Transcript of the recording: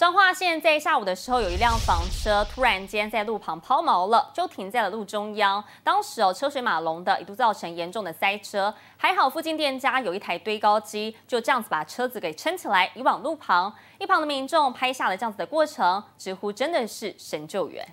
彰化县在下午的时候，有一辆房车突然间在路旁抛锚了，就停在了路中央。当时哦车水马龙的，一度造成严重的塞车。还好附近店家有一台堆高机，就这样子把车子给撑起来移往路旁。一旁的民众拍下了这样子的过程，直呼真的是神救援。